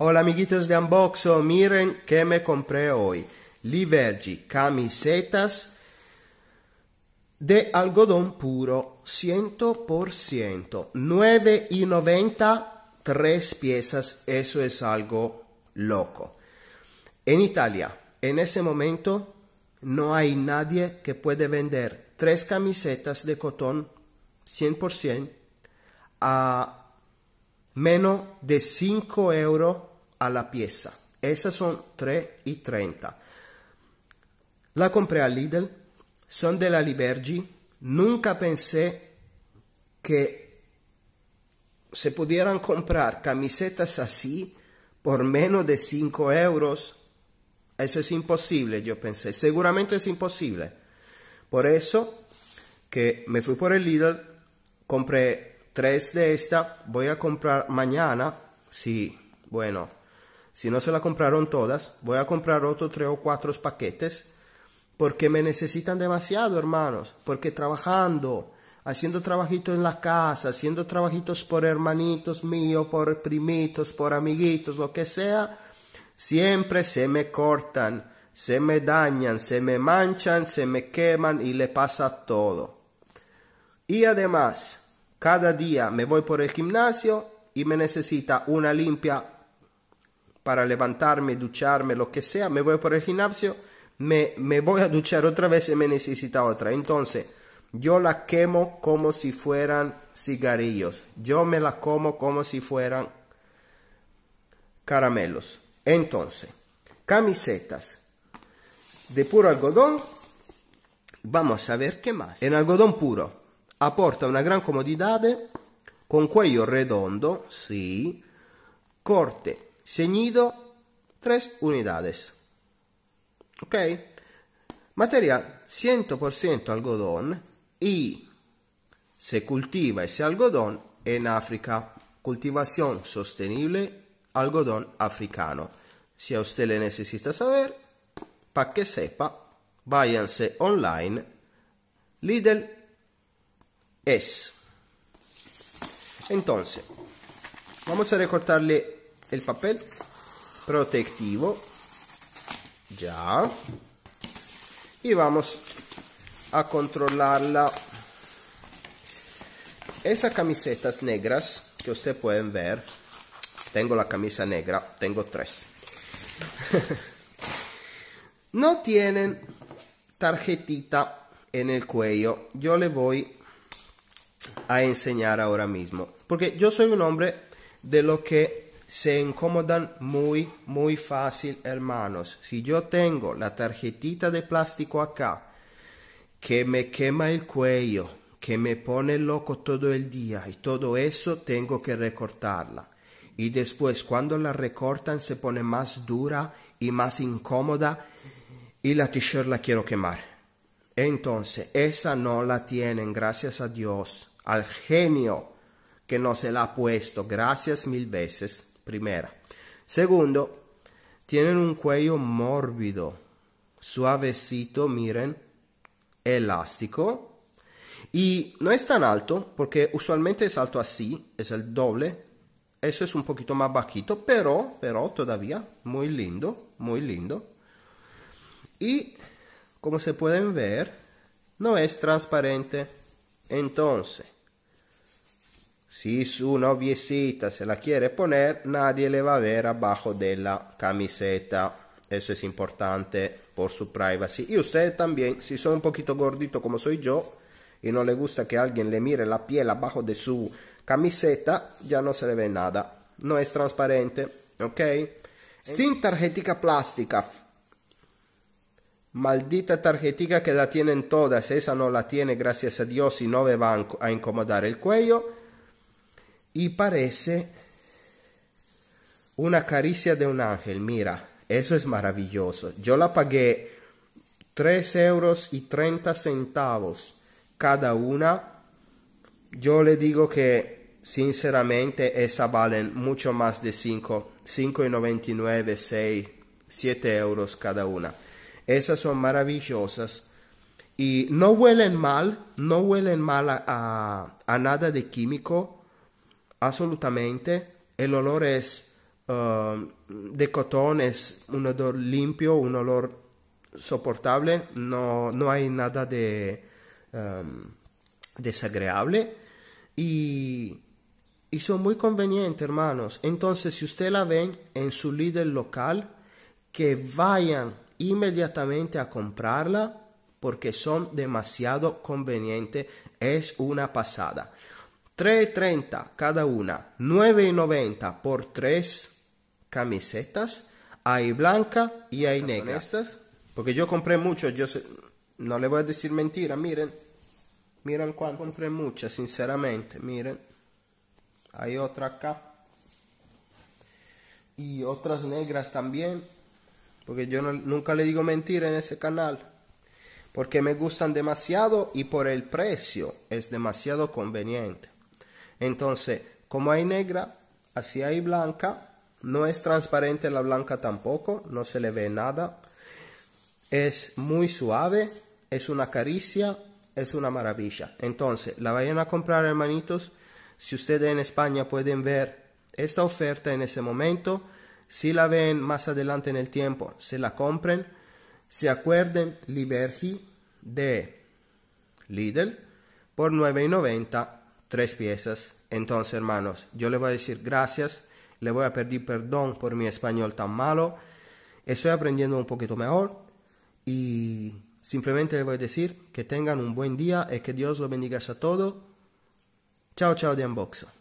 Hola amiguitos de Unboxo, miren que me compré hoy. Livergi camisetas de algodón puro 100%, 9 y 3 piezas, eso es algo loco. En Italia, en ese momento, no hay nadie que puede vender tres camisetas de cotón 100% a menos de 5 euros a la pieza. Esas son 3 y 30. La compré a Lidl, son de la Libergi. Nunca pensé que se pudieran comprar camisetas así por menos de 5 euros. Eso es imposible, yo pensé. Seguramente es imposible. Por eso que me fui por el Lidl, compré tres de estas. Voy a comprar mañana. Sí, bueno, si no se la compraron todas, voy a comprar otro tres o cuatro paquetes porque me necesitan demasiado, hermanos, porque trabajando, haciendo trabajitos en la casa, haciendo trabajitos por hermanitos míos, por primitos, por amiguitos, lo que sea, siempre se me cortan, se me dañan, se me manchan, se me queman y le pasa todo. Y además, cada día me voy por el gimnasio y me necesita una limpia para levantarme, ducharme, lo que sea, me voy por el gimnasio, me, voy a duchar otra vez y me necesita otra. Entonces, yo la quemo como si fueran cigarrillos. Yo me la como como si fueran caramelos. Entonces, camisetas de puro algodón. Vamos a ver qué más. En algodón puro aporta una gran comodidad con cuello redondo, sí, corte ceñido tres unidades. ¿Ok? Material 100% algodón y se cultiva ese algodón en África. Cultivación sostenible, algodón africano. Si a usted le necesita saber, para que sepa, váyanse online Lidl es. Entonces, vamos a recortarle el papel protectivo. Ya. Y vamos a controlarla. Esas camisetas negras que ustedes pueden ver. Tengo la camisa negra, tengo tres. no tienen tarjetita en el cuello. Yo le voy a enseñar ahora mismo. Porque yo soy un hombre de lo que se incomodan muy, muy fácil, hermanos. Si yo tengo la tarjetita de plástico acá, que me quema el cuello, que me pone loco todo el día y todo eso, tengo que recortarla. Y después, cuando la recortan, se pone más dura y más incómoda y la t la quiero quemar. Entonces, esa no la tienen, gracias a Dios, al genio que no se la ha puesto, gracias mil veces primera. Segundo, tienen un cuello mórbido, suavecito, miren, elástico. Y no es tan alto, porque usualmente es alto así, es el doble. Eso es un poquito más bajito, pero, pero todavía muy lindo, muy lindo. Y como se pueden ver, no es transparente. Entonces, si su noviecita se la quiere poner, nadie le va a ver abajo de la camiseta. Eso es importante por su privacy. Y usted también, si son un poquito gordito como soy yo, y no le gusta que alguien le mire la piel abajo de su camiseta, ya no se le ve nada. No es transparente, ¿ok? Sin tarjetica plástica. Maldita tarjetica que la tienen todas. Esa no la tiene, gracias a Dios, y no me va a incomodar el cuello y parece una caricia de un ángel. Mira, eso es maravilloso. Yo la pagué 3 euros y 30 centavos cada una. Yo le digo que sinceramente esas valen mucho más de 5, 5,99, 6, 7 euros cada una. Esas son maravillosas y no huelen mal, no huelen mal a nada de químico Absolutamente. El olor es um, de cotón, es un olor limpio, un olor soportable. No, no hay nada de um, desagradable. Y, y son muy convenientes, hermanos. Entonces, si usted la ve en su líder local, que vayan inmediatamente a comprarla porque son demasiado convenientes. Es una pasada. 3.30 cada una, 9.90 por tres camisetas. Hay blanca y hay negra. Porque yo compré mucho, yo no le voy a decir mentira, miren. Miren cuánto. Compré muchas, sinceramente, miren. Hay otra acá. Y otras negras también. Porque yo nunca le digo mentira en ese canal porque me gustan demasiado y por el precio es demasiado conveniente. Entonces, como hay negra, así hay blanca, no es transparente la blanca tampoco, no se le ve nada. Es muy suave, es una caricia, es una maravilla. Entonces, la vayan a comprar, hermanitos. Si ustedes en España pueden ver esta oferta en ese momento, si la ven más adelante en el tiempo, se la compren. Se acuerden, Liberty de Lidl por 9,90 tres piezas. Entonces, hermanos, yo le voy a decir gracias, le voy a pedir perdón por mi español tan malo. Estoy aprendiendo un poquito mejor y simplemente le voy a decir que tengan un buen día y que Dios los bendiga a todos. Chao, chao de unboxing.